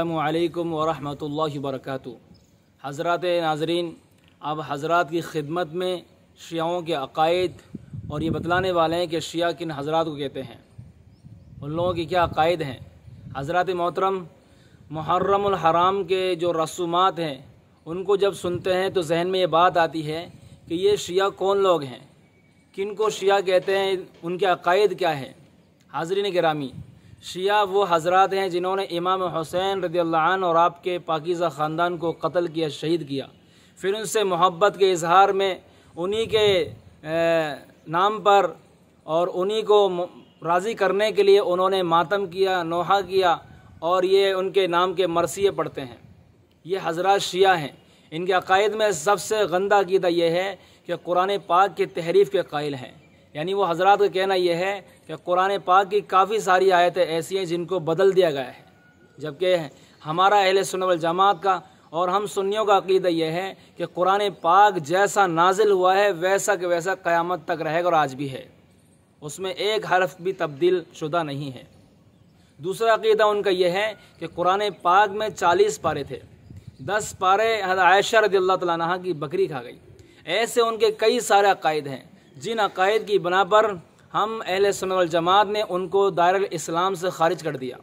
अल्लाम वरहमल वर्क हज़रत नाजरीन अब हज़रत की खिदमत में शियाओं के अकायद और ये बतलाने वाले हैं कि शिया किन हज़रात को कहते हैं उन लोगों के क्या अकायद हैं हज़रत मोहतरम मुहर्रम हराम के जो रसूमात हैं उनको जब सुनते हैं तो जहन में ये बात आती है कि ये शिया कौन लोग हैं किन को शिया कहते हैं उनके अकायद क्या है हाजरीन ग्रामी शिया वो हजरत हैं जिन्होंने इमाम हुसैन रदील और आपके पाकिज़ा ख़ानदान को कत्ल किया शहीद किया फिर उनसे मोहब्बत के इजहार में उन्हीं के नाम पर और उन्हीं को राज़ी करने के लिए उन्होंने मातम किया नोहा किया और ये उनके नाम के मरसिए पढ़ते हैं ये हजरत शिया हैं इनके अकायद में सबसे गंदा गीदा यह है कि कुरान पाक की तहरीफ़ के कायल हैं यानी वो हजरत का कहना यह है कि कुरान पाक की काफ़ी सारी आयतें ऐसी हैं जिनको बदल दिया गया है जबकि हमारा अहल सुन जमात का और हम सुन्नियों का अकीदा यह है कि कुरान पाक जैसा नाजिल हुआ है वैसा के वैसा क़्यामत तक रहेगा और आज भी है उसमें एक हरफ भी तब्दील शुदा नहीं है दूसरा अकीदा उनका यह है कि कुरान पाक में चालीस पारे थे दस पारे आयशा रदी तह की बकरी खा गई ऐसे उनके कई सारे अकायद हैं जिन अकायद की बना पर हम अहल सुन जमात ने उनको दारुल इस्लाम से खारिज कर दिया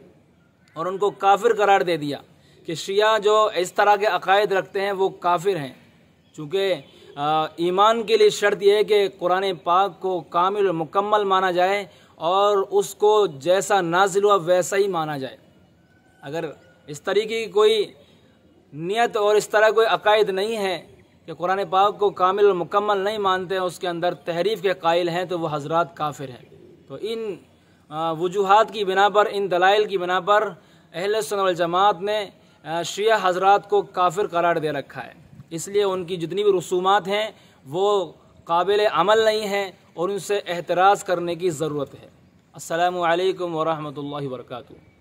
और उनको काफिर करार दे दिया कि शिया जो इस तरह के अकायद रखते हैं वो काफिर हैं चूँकि ईमान के लिए शर्त यह है कि कुरान पाक को कामिल मुकम्मल माना जाए और उसको जैसा नाजिल हुआ वैसा ही माना जाए अगर इस तरीके की कोई नियत और इस तरह कोई अकायद नहीं है कि कुरान पाक को कामिल और मुकम्मल नहीं मानते हैं उसके अंदर तहरीफ के कायल हैं तो वह हजरात काफिर हैं तो इन वजूहत की बिना पर इन दलाइल की बिना पर अहल जमात ने शिया हजरात को काफिर करार दे रखा है इसलिए उनकी जितनी भी रसूमात हैं वो काबिल अमल नहीं हैं और उनसे एतराज़ करने की ज़रूरत है असलकम वरहमल वर्का